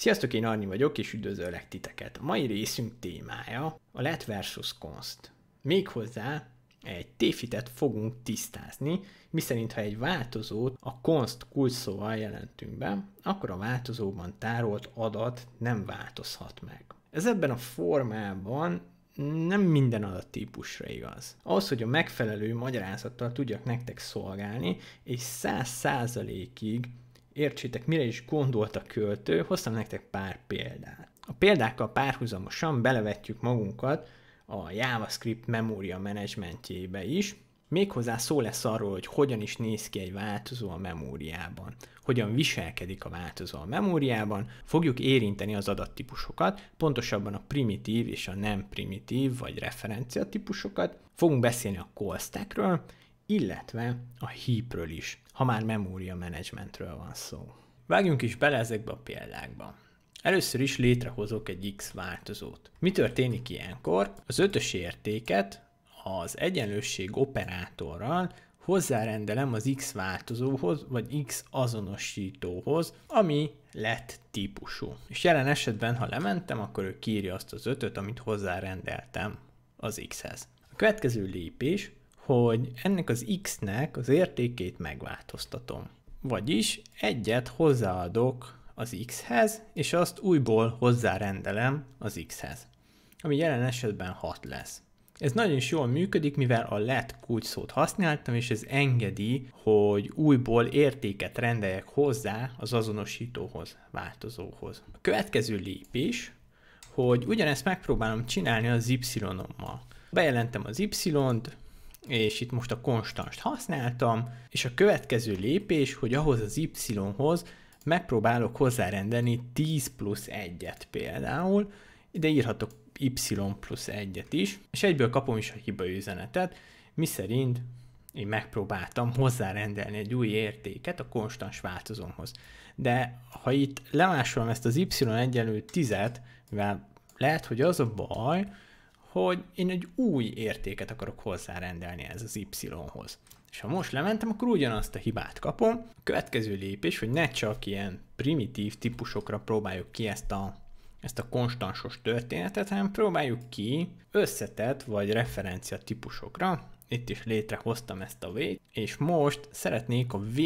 Sziasztok, én Arnyi vagyok, és üdvözöllek titeket. A mai részünk témája a let versus const. Méghozzá egy téfitet fogunk tisztázni, miszerint ha egy változót a const kulcsszóval jelentünk be, akkor a változóban tárolt adat nem változhat meg. Ez ebben a formában nem minden adattípusra igaz. Ahhoz, hogy a megfelelő magyarázattal tudjak nektek szolgálni, és száz százalékig értsétek, mire is gondolt a költő, hoztam nektek pár példát. A példákkal párhuzamosan belevetjük magunkat a JavaScript memória menedzsmentjébe is, Méghozzá szó lesz arról, hogy hogyan is néz ki egy változó a memóriában, hogyan viselkedik a változó a memóriában, fogjuk érinteni az adattípusokat, pontosabban a primitív és a nem primitív vagy referencia típusokat, fogunk beszélni a call stackről, illetve a hípről is, ha már memória menedzsmentről van szó. Vágjunk is bele ezekbe a példákba. Először is létrehozok egy x változót. Mi történik ilyenkor? Az ötös értéket az egyenlősség operátorral hozzárendelem az x változóhoz, vagy x azonosítóhoz, ami lett típusú. És jelen esetben, ha lementem, akkor ő kírja azt az ötöt, amit hozzárendeltem az x-hez. A következő lépés, hogy ennek az x-nek az értékét megváltoztatom. Vagyis egyet hozzáadok az x-hez, és azt újból hozzárendelem az x-hez, ami jelen esetben 6 lesz. Ez nagyon is jól működik, mivel a let kulcsszót használtam, és ez engedi, hogy újból értéket rendeljek hozzá az azonosítóhoz, változóhoz. A következő lépés, hogy ugyanezt megpróbálom csinálni az y-ommal. Bejelentem az y-t, és itt most a konstanst használtam, és a következő lépés, hogy ahhoz az y-hoz megpróbálok hozzárendelni 10 plusz 1-et például, ide írhatok y plusz 1-et is, és egyből kapom is a hiba üzenetet, miszerint én megpróbáltam hozzárendelni egy új értéket a konstans változónhoz, De ha itt lemásolom ezt az y egyenlő 10-et, mivel lehet, hogy az a baj, hogy én egy új értéket akarok hozzárendelni ez az y-hoz. És ha most lementem, akkor ugyanazt a hibát kapom. A következő lépés, hogy ne csak ilyen primitív típusokra próbáljuk ki ezt a, ezt a konstansos történetet, hanem próbáljuk ki összetett vagy referencia típusokra. Itt is létrehoztam ezt a v és most szeretnék a V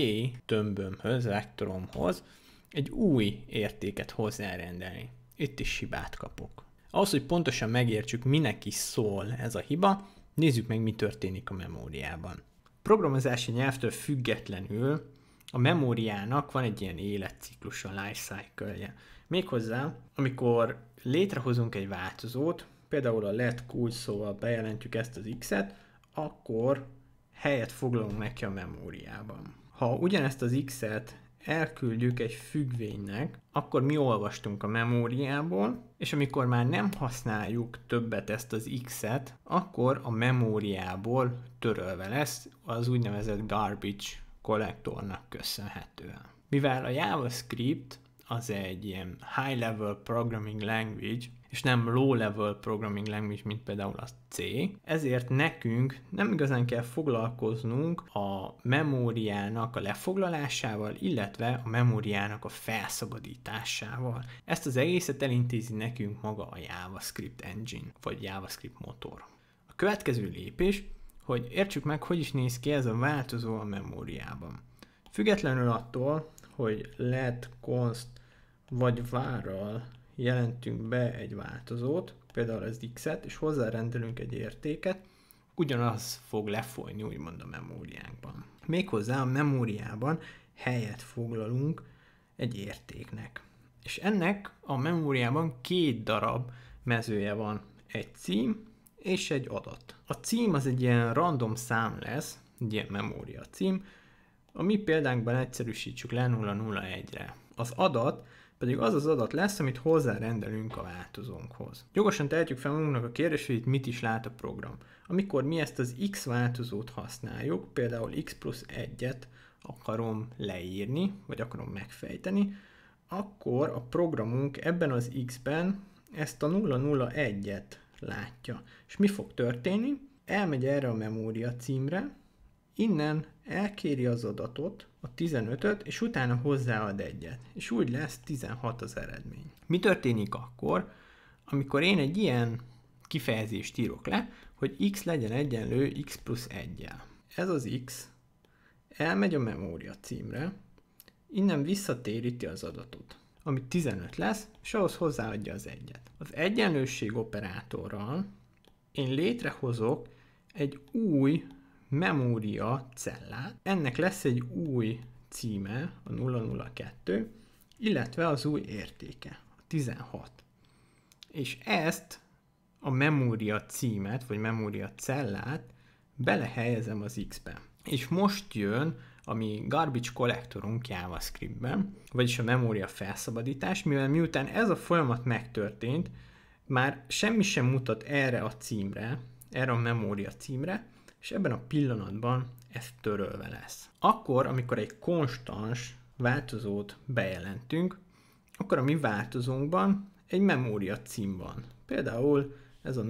tömbömhöz, vektoromhoz egy új értéket hozzárendelni. Itt is hibát kapok. Ahhoz, hogy pontosan megértsük, minek is szól ez a hiba, nézzük meg, mi történik a memóriában. Programozási nyelvtől függetlenül a memóriának van egy ilyen életciklusa, life cycle-je. Méghozzá, amikor létrehozunk egy változót, például a let cool szóval bejelentjük ezt az x-et, akkor helyet foglalunk neki a memóriában. Ha ugyanezt az x-et elküldjük egy függvénynek, akkor mi olvastunk a memóriából, és amikor már nem használjuk többet ezt az X-et, akkor a memóriából törölve lesz az úgynevezett garbage kollektornak köszönhetően. Mivel a JavaScript az egy ilyen high-level programming language, és nem low-level programming language, mint például a C. Ezért nekünk nem igazán kell foglalkoznunk a memóriának a lefoglalásával, illetve a memóriának a felszabadításával. Ezt az egészet elintézi nekünk maga a JavaScript engine, vagy JavaScript motor. A következő lépés, hogy értsük meg, hogy is néz ki ez a változó a memóriában. Függetlenül attól, hogy let const vagy várral jelentünk be egy változót, például az x-et, és hozzárendelünk egy értéket, ugyanaz fog lefolyni úgymond a memóriánkban. Méghozzá a memóriában helyet foglalunk egy értéknek. És ennek a memóriában két darab mezője van, egy cím és egy adat. A cím az egy ilyen random szám lesz, egy ilyen memória cím, a mi példánkban egyszerűsítsük le 001-re. Az adat pedig az az adat lesz, amit hozzárendelünk a változónkhoz. Jogosan tehetjük fel magunknak a kérdést, hogy itt mit is lát a program. Amikor mi ezt az x változót használjuk, például x plusz 1-et akarom leírni, vagy akarom megfejteni, akkor a programunk ebben az x-ben ezt a 001-et látja. És mi fog történni? Elmegy erre a memória címre, innen elkéri az adatot, a 15-öt, és utána hozzáad egyet. És úgy lesz 16 az eredmény. Mi történik akkor, amikor én egy ilyen kifejezést írok le, hogy x legyen egyenlő x plusz 1-jel. Ez az x elmegy a memória címre, innen visszatéríti az adatot, ami 15 lesz, és ahhoz hozzáadja az egyet. Az egyenlőség operátorral én létrehozok egy új memória cellát. Ennek lesz egy új címe, a 002, illetve az új értéke, a 16. És ezt a memória címet, vagy memória cellát belehelyezem az X-be. És most jön a mi garbage collectorunk JavaScript-ben, vagyis a memória felszabadítás, mivel miután ez a folyamat megtörtént, már semmi sem mutat erre a címre, erre a memória címre, és ebben a pillanatban ez törölve lesz. Akkor, amikor egy konstans változót bejelentünk, akkor a mi változónkban egy memória cím van. Például ez a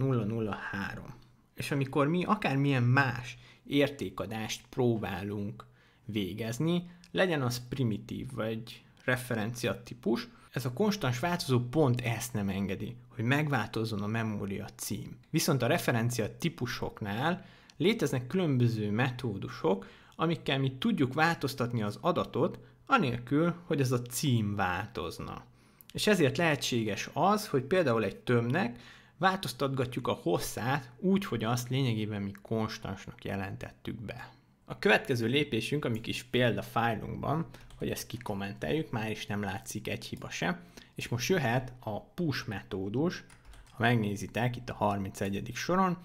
003. És amikor mi akármilyen más értékadást próbálunk végezni, legyen az primitív vagy referencia típus, ez a konstans változó pont ezt nem engedi, hogy megváltozzon a memória cím. Viszont a referencia típusoknál léteznek különböző metódusok, amikkel mi tudjuk változtatni az adatot, anélkül, hogy ez a cím változna. És ezért lehetséges az, hogy például egy tömnek változtatgatjuk a hosszát úgy, hogy azt lényegében mi konstansnak jelentettük be. A következő lépésünk, ami kis példa fájlunkban, hogy ezt kikommenteljük, már is nem látszik egy hiba se, és most jöhet a push metódus, ha megnézitek itt a 31. soron,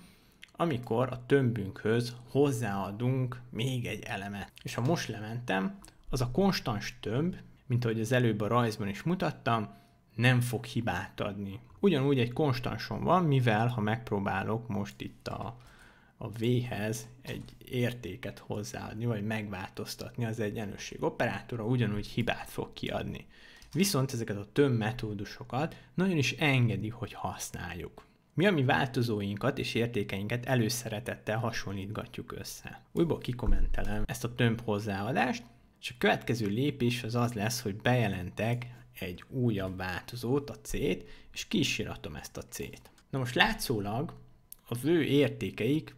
amikor a tömbünkhöz hozzáadunk még egy elemet. És ha most lementem, az a konstans tömb, mint ahogy az előbb a rajzban is mutattam, nem fog hibát adni. Ugyanúgy egy konstanson van, mivel ha megpróbálok most itt a, a V-hez egy értéket hozzáadni, vagy megváltoztatni, az egyenlőség operátora ugyanúgy hibát fog kiadni. Viszont ezeket a tömb metódusokat nagyon is engedi, hogy használjuk. Mi a mi változóinkat és értékeinket előszeretettel hasonlítgatjuk össze. Újból kikommentelem ezt a tömb hozzáadást, és a következő lépés az az lesz, hogy bejelentek egy újabb változót, a C-t, és kísíratom ezt a C-t. Na most látszólag az ő értékeik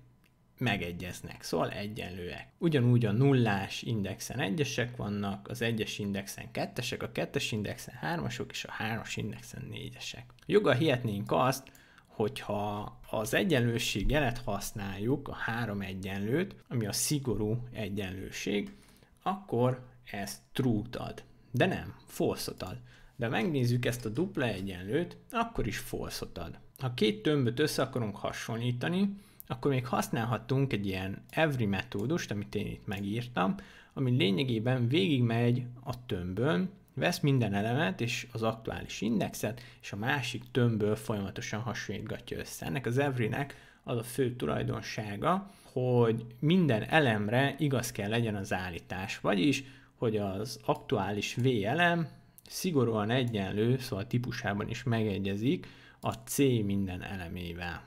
megegyeznek, szóval egyenlőek. Ugyanúgy a nullás indexen egyesek vannak, az egyes indexen kettesek, a kettes indexen hármasok és a hármas indexen négyesek. Joga hihetnénk azt, hogyha az egyenlőség jelet használjuk, a három egyenlőt, ami a szigorú egyenlőség, akkor ez true-t ad, de nem, false ad. De megnézzük ezt a dupla egyenlőt, akkor is false ad. Ha két tömböt össze akarunk hasonlítani, akkor még használhatunk egy ilyen every metódust, amit én itt megírtam, ami lényegében végigmegy a tömbön, Vesz minden elemet és az aktuális indexet, és a másik tömbből folyamatosan hasonlítgatja össze. Ennek az Evrynek az a fő tulajdonsága, hogy minden elemre igaz kell legyen az állítás, vagyis, hogy az aktuális V elem szigorúan egyenlő, szóval típusában is megegyezik a C minden elemével,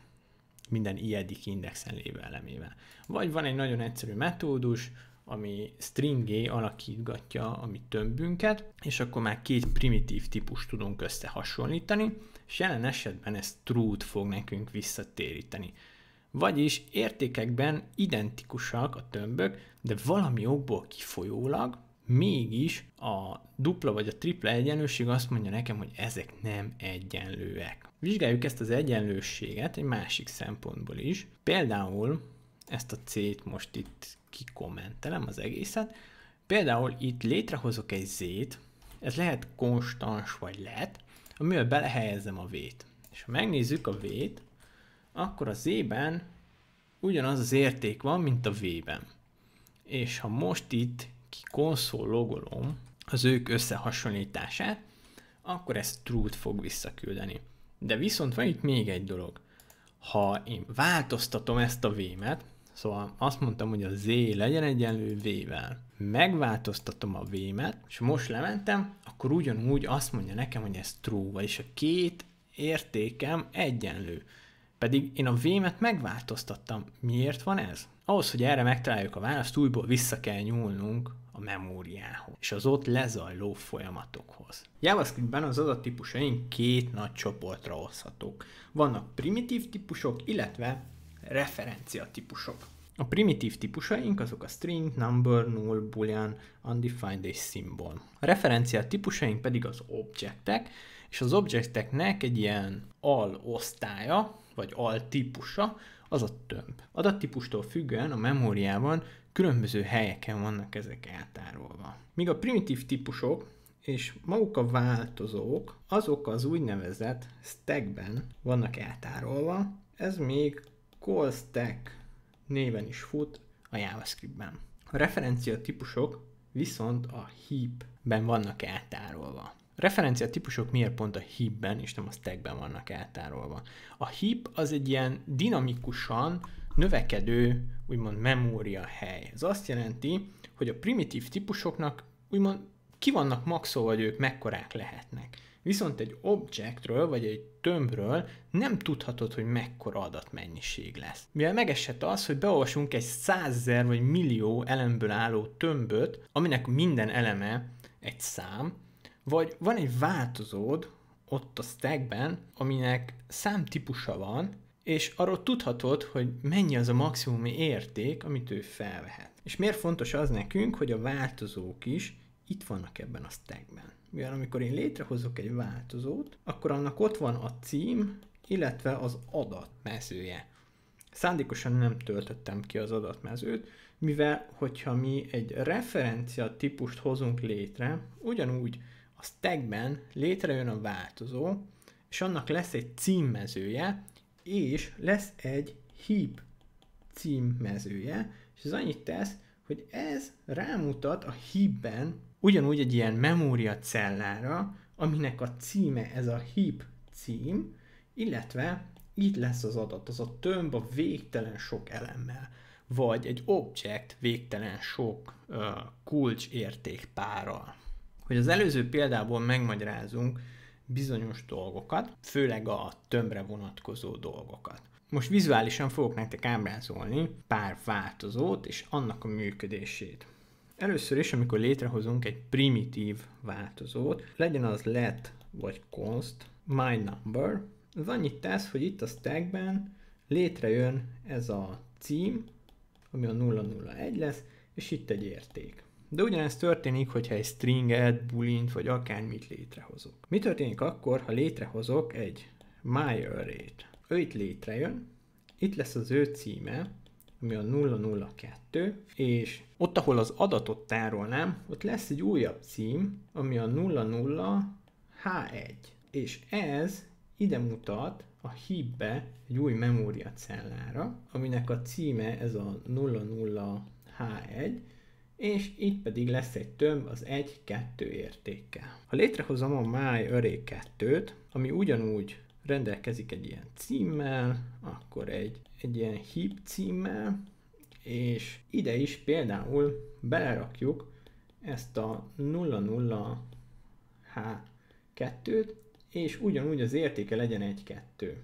minden iedik indexen lévő elemével. Vagy van egy nagyon egyszerű metódus, ami stringé alakítgatja a mi tömbünket, és akkor már két primitív típust tudunk összehasonlítani, és jelen esetben ez true fog nekünk visszatéríteni. Vagyis értékekben identikusak a tömbök, de valami okból kifolyólag mégis a dupla vagy a tripla egyenlőség azt mondja nekem, hogy ezek nem egyenlőek. Vizsgáljuk ezt az egyenlőséget egy másik szempontból is. Például ezt a C-t most itt kikommentelem az egészet. Például itt létrehozok egy Z-t, ez lehet konstans vagy lehet, amivel belehelyezem a V-t. És ha megnézzük a V-t, akkor a Z-ben ugyanaz az érték van, mint a V-ben. És ha most itt kikonszol logolom az ők összehasonlítását, akkor ez true-t fog visszaküldeni. De viszont van itt még egy dolog. Ha én változtatom ezt a V-met, Szóval azt mondtam, hogy a Z legyen egyenlő V-vel. Megváltoztatom a V-met, és most lementem, akkor ugyanúgy azt mondja nekem, hogy ez true, vagyis a két értékem egyenlő. Pedig én a V-met megváltoztattam. Miért van ez? Ahhoz, hogy erre megtaláljuk a választ, újból vissza kell nyúlnunk a memóriához, és az ott lezajló folyamatokhoz. JavaScriptben az adattípusaink két nagy csoportra oszhatók. Vannak primitív típusok, illetve referencia típusok. A primitív típusaink azok a string, number, null, boolean, undefined és symbol. A referencia típusaink pedig az objektek, és az objekteknek egy ilyen al-osztálya, vagy al-típusa, az a tömb. Adattípustól függően a memóriában különböző helyeken vannak ezek eltárolva. Míg a primitív típusok és maguk a változók, azok az úgynevezett stackben vannak eltárolva, ez még call stack néven is fut a JavaScript-ben. A referencia típusok viszont a heap-ben vannak eltárolva. A referencia típusok miért pont a heap-ben és nem a tag-ben vannak eltárolva? A heap az egy ilyen dinamikusan növekedő, úgymond memória hely. Ez azt jelenti, hogy a primitív típusoknak úgymond ki vannak maxolva, hogy ők mekkorák lehetnek. Viszont egy objectről, vagy egy tömbről nem tudhatod, hogy mekkora adatmennyiség lesz. Mivel megesett az, hogy beolvasunk egy százezer vagy millió elemből álló tömböt, aminek minden eleme egy szám, vagy van egy változód ott a stackben, aminek számtípusa van, és arról tudhatod, hogy mennyi az a maximumi érték, amit ő felvehet. És miért fontos az nekünk, hogy a változók is itt vannak ebben a stackben. Mivel amikor én létrehozok egy változót, akkor annak ott van a cím, illetve az adatmezője. Szándékosan nem töltöttem ki az adatmezőt, mivel hogyha mi egy referencia típust hozunk létre, ugyanúgy a stackben létrejön a változó, és annak lesz egy címmezője, és lesz egy heap címmezője, és ez annyit tesz, hogy ez rámutat a heapben ugyanúgy egy ilyen cellára, aminek a címe ez a heap cím, illetve itt lesz az adat, az a tömb a végtelen sok elemmel, vagy egy object végtelen sok uh, kulcsérték párral. Hogy az előző példából megmagyarázunk bizonyos dolgokat, főleg a tömbre vonatkozó dolgokat. Most vizuálisan fogok nektek ábrázolni pár változót és annak a működését. Először is, amikor létrehozunk egy primitív változót, legyen az let vagy const, my number, az annyit tesz, hogy itt a stackben létrejön ez a cím, ami a 001 lesz, és itt egy érték. De ugyanezt történik, hogyha egy stringet, bulint vagy akármit létrehozok. Mi történik akkor, ha létrehozok egy myarray-t? Ő itt létrejön, itt lesz az ő címe, ami a 002, és ott, ahol az adatot tárolnám, ott lesz egy újabb cím, ami a 00H1, és ez ide mutat a hibbe egy új memóriacellára, aminek a címe ez a 00H1, és itt pedig lesz egy tömb az 1-2 értéke. Ha létrehozom a myarray 2-t, ami ugyanúgy rendelkezik egy ilyen címmel, akkor egy egy ilyen heap címmel, és ide is például belerakjuk ezt a 00H2-t, és ugyanúgy az értéke legyen egy 2.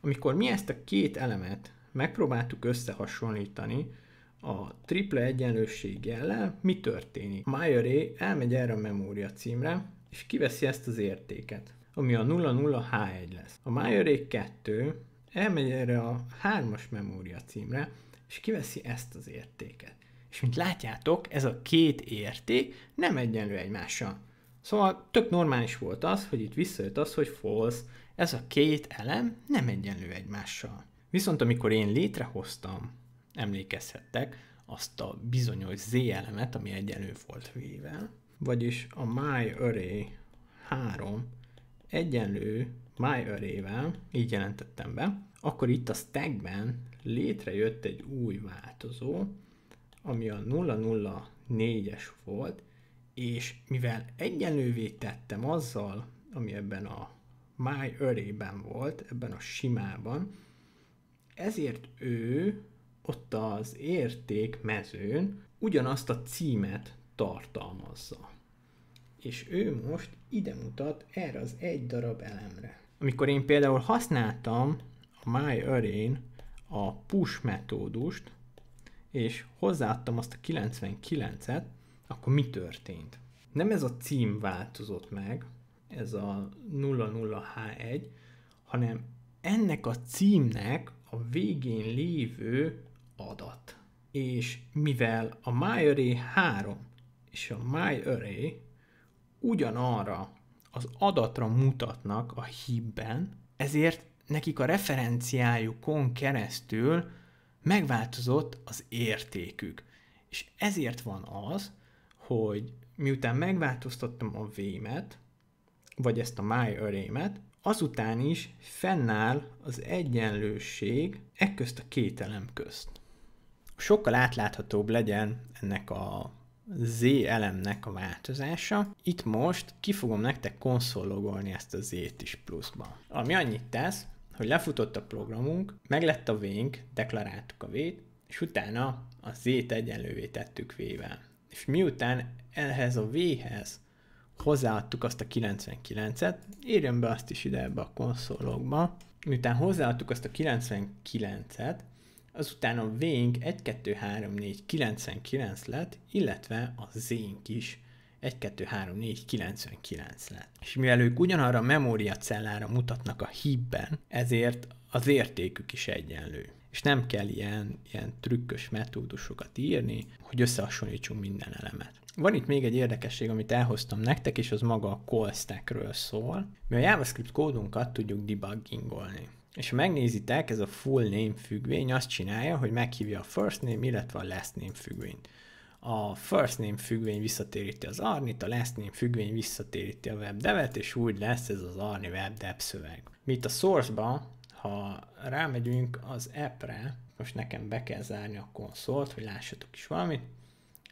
Amikor mi ezt a két elemet megpróbáltuk összehasonlítani a tripla egyenlőség jellel, mi történik? A MyArray elmegy erre a memória címre, és kiveszi ezt az értéket, ami a 00H1 lesz. A MyArray 2 elmegy erre a hármas memória címre, és kiveszi ezt az értéket. És mint látjátok, ez a két érték nem egyenlő egymással. Szóval tök normális volt az, hogy itt visszajött az, hogy false, ez a két elem nem egyenlő egymással. Viszont amikor én létrehoztam, emlékezhettek, azt a bizonyos z elemet, ami egyenlő volt vével, vagyis a my array 3 egyenlő array vel így jelentettem be, akkor itt a stackben létrejött egy új változó, ami a 004-es volt, és mivel egyenlővé tettem azzal, ami ebben a array ben volt, ebben a simában, ezért ő ott az érték mezőn ugyanazt a címet tartalmazza. És ő most ide mutat erre az egy darab elemre amikor én például használtam a MyArray-n a push metódust, és hozzáadtam azt a 99-et, akkor mi történt? Nem ez a cím változott meg, ez a 00H1, hanem ennek a címnek a végén lévő adat. És mivel a MyArray 3 és a MyArray ugyanarra az adatra mutatnak a hibben, ezért nekik a referenciájukon keresztül megváltozott az értékük. És ezért van az, hogy miután megváltoztattam a vémet, vagy ezt a my array-met, azután is fennáll az egyenlőség ekközt a két elem közt. Sokkal átláthatóbb legyen ennek a Z elemnek a változása. Itt most ki fogom nektek konszologolni ezt a Z-t is pluszban. Ami annyit tesz, hogy lefutott a programunk, meglett a vénk, deklaráltuk a V-t, és utána a Z-t egyenlővé tettük V-vel. És miután ehhez a V-hez hozzáadtuk azt a 99-et, írjon be azt is ide ebbe a konszolokba, miután hozzáadtuk azt a 99-et, azután a V-ink 1, 2, 3, 4, 99 lett, illetve a z is 1, 2, 3, 4, 99 lett. És mivel ők ugyanarra a memóriacellára mutatnak a hibben, ezért az értékük is egyenlő. És nem kell ilyen, ilyen trükkös metódusokat írni, hogy összehasonlítsunk minden elemet. Van itt még egy érdekesség, amit elhoztam nektek, és az maga a call stackről szól. Mi a JavaScript kódunkat tudjuk debuggingolni és ha megnézitek, ez a full name függvény azt csinálja, hogy meghívja a first name, illetve a last name függvényt. A first name függvény visszatéríti az arnit, a last name függvény visszatéríti a webdevet, és úgy lesz ez az arni webdev szöveg. Mi itt a source-ba, ha rámegyünk az app-re, most nekem be kell zárni a konszolt, hogy lássatok is valamit,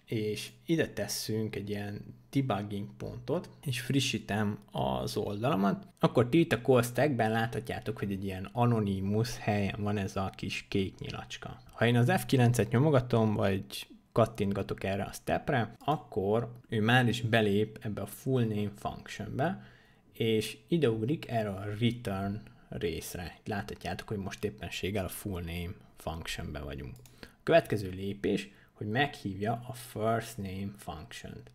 és ide tesszünk egy ilyen debugging pontot, és frissítem az oldalamat, akkor ti itt a call stackben láthatjátok, hogy egy ilyen anonimus helyen van ez a kis kék nyilacska. Ha én az F9-et nyomogatom, vagy kattintgatok erre a stepre, akkor ő már is belép ebbe a full name functionbe, és ideugrik erre a return részre. Itt láthatjátok, hogy most éppenséggel a full name functionbe vagyunk. A következő lépés, hogy meghívja a first name function-t.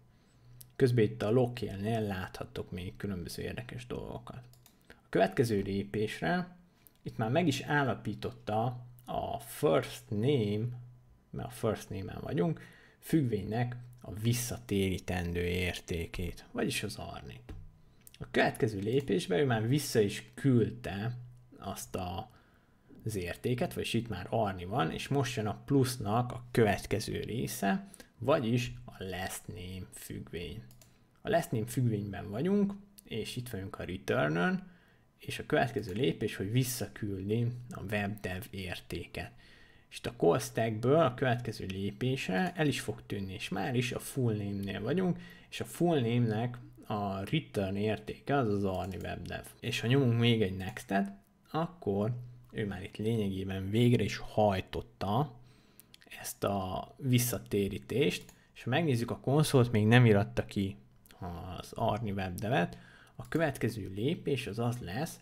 Közben itt a locale-nél láthattok még különböző érdekes dolgokat. A következő lépésre itt már meg is állapította a first name, mert a first name-en vagyunk, függvénynek a visszatérítendő értékét, vagyis az arnit. A következő lépésben ő már vissza is küldte azt a az értéket, vagyis itt már arni van, és most jön a plusznak a következő része, vagyis a last name függvény. A last name függvényben vagyunk, és itt vagyunk a return és a következő lépés, hogy visszaküldi a webdev értéket. És itt a call stackből a következő lépésre el is fog tűnni, és már is a full name-nél vagyunk, és a full name-nek a return értéke az az Arni webdev. És ha nyomunk még egy next-et, akkor ő már itt lényegében végre is hajtotta ezt a visszatérítést, és ha megnézzük, a konszolt, még nem iratta ki az Arni webdevet, a következő lépés az az lesz,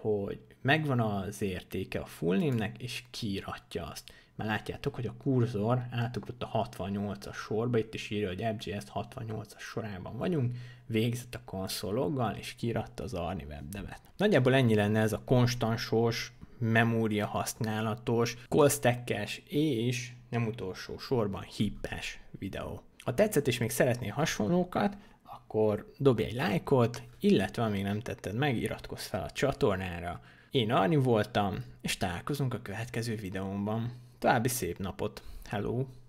hogy megvan az értéke a full és kiiratja azt. Már látjátok, hogy a kurzor átugrott a 68-as sorba, itt is írja, hogy FGS 68-as sorában vagyunk, végzett a konszologgal, és kiíratta az Arni webdevet. Nagyjából ennyi lenne ez a konstansos memória használatos, kolsztekkes és nem utolsó sorban hippes videó. Ha tetszett és még szeretnél hasonlókat, akkor dobj egy lájkot, illetve ha még nem tetted meg, iratkozz fel a csatornára. Én Arni voltam, és találkozunk a következő videómban. További szép napot! Hello!